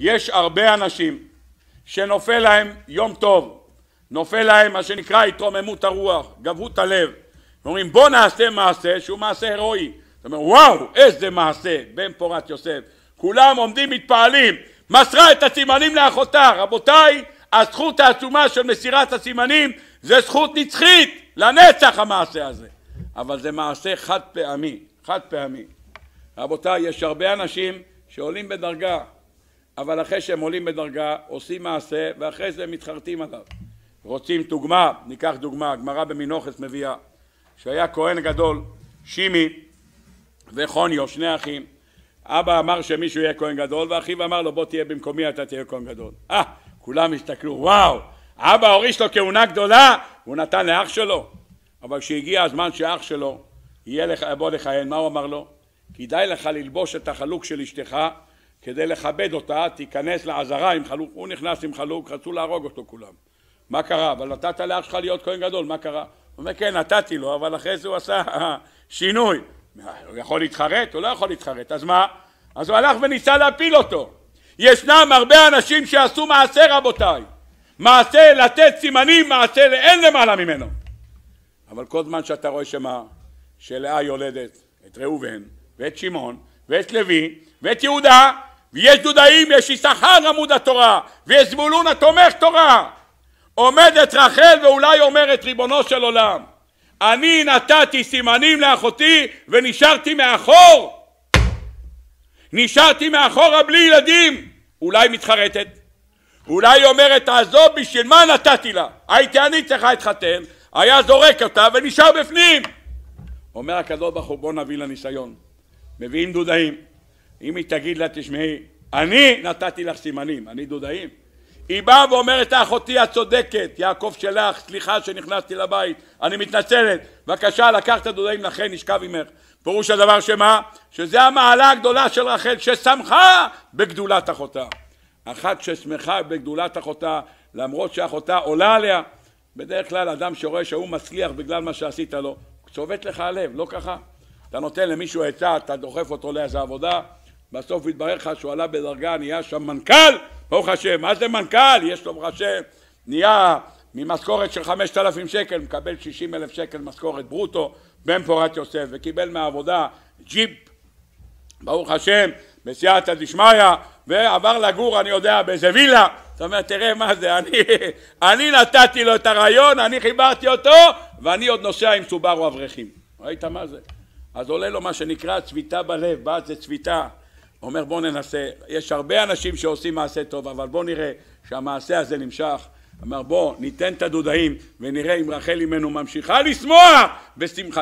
יש הרבה אנשים שנופל להם יום טוב, נופל להם מה שנקרא התרוממות הרוח, גבהות הלב, אומרים בוא נעשה מעשה שהוא מעשה הירואי, זאת אומר וואו איזה מעשה בן פורת יוסף, כולם עומדים מתפעלים, מסרה את הסימנים לאחותה, רבותיי הזכות העצומה של מסירת הסימנים זה זכות נצחית לנצח המעשה הזה אבל זה מעשה חד פעמי, חד פעמי. רבותיי, יש הרבה אנשים שעולים בדרגה, אבל אחרי שהם עולים בדרגה, עושים מעשה, ואחרי זה הם מתחרטים עליו. רוצים דוגמה, ניקח דוגמה, הגמרא במינוכס מביאה, שהיה כהן גדול, שימי וחוניו, שני אחים. אבא אמר שמישהו יהיה כהן גדול, ואחיו אמר לו בוא תהיה במקומי אתה תהיה כהן גדול. אה, ah, כולם הסתכלו, וואו, אבא הוריש לו כהונה גדולה, הוא נתן לאח שלו. אבל כשהגיע הזמן שאח שלו יהיה לך, בוא לכהן, מה הוא אמר לו? כדאי לך ללבוש את החלוק של אשתך כדי לכבד אותה, תיכנס לעזרה עם חלוק, הוא נכנס עם חלוק, רצו להרוג אותו כולם. מה קרה? אבל נתת לאח שלך להיות כהן גדול, מה קרה? הוא אומר, כן, נתתי לו, אבל אחרי זה הוא עשה אה, שינוי. הוא יכול להתחרט? הוא לא יכול להתחרט, אז מה? אז הוא הלך וניסה להפיל אותו. ישנם הרבה אנשים שעשו מעשה, רבותיי. מעשה לתת סימנים, מעשה לאין למעלה ממנו. אבל כל זמן שאתה רואה שמה? שלאה יולדת את ראובן, ואת שמעון, ואת לוי, ואת יהודה, ויש דודאים, יש יששכר עמוד התורה, ויש זבולון התומך תורה. עומדת רחל ואולי אומרת ריבונו של עולם, אני נתתי סימנים לאחותי ונשארתי מאחור. נשארתי מאחורה בלי ילדים. אולי מתחרטת? אולי אומרת תעזוב בשביל מה נתתי לה? הייתי אני צריכה להתחתן, היה זורק אותה ונשאר בפנים. אומר הקדוש ברוך הוא בוא נביא לה ניסיון. מביאים דודאים אם היא תגיד לה, תשמעי, אני נתתי לך סימנים, אני דודאים. היא באה ואומרת אחותי, הצודקת, יעקב שלך, סליחה שנכנסתי לבית, אני מתנצלת, בבקשה, לקח את הדודאים, לכן נשכב עמך. פירוש הדבר שמה? שזה המעלה הגדולה של רחל, ששמחה בגדולת אחותה. אחת ששמחה בגדולת אחותה, למרות שאחותה עולה עליה, בדרך כלל אדם שרואה שהוא מצליח בגלל מה שעשית לו, צובט לך הלב, לא ככה? אתה נותן למישהו עצה, אתה דוחף אותו לאיזה עבודה, בסוף התברר לך שהוא עלה בדרגה, נהיה שם מנכ"ל, ברוך השם, מה זה מנכ"ל? יש לו ברוך השם, נהיה ממשכורת של חמשת אלפים שקל, מקבל שישים אלף שקל משכורת ברוטו, בן פורת יוסף, וקיבל מהעבודה ג'יפ, ברוך השם, בסייעתא דשמיא, ועבר לגור, אני יודע, באיזה וילה, זאת אומרת, תראה מה זה, אני, אני נתתי לו את הרעיון, אני חיברתי אותו, ואני עוד נוסע עם סוברו אברכים. ראית מה זה? אז עולה לו מה שנקרא צביטה בלב, בעד זה צביטה? אומר בואו ננסה, יש הרבה אנשים שעושים מעשה טוב אבל בואו נראה שהמעשה הזה נמשך, אמר בואו ניתן את הדודאים ונראה אם רחל אמנו ממשיכה לשמוח בשמחתה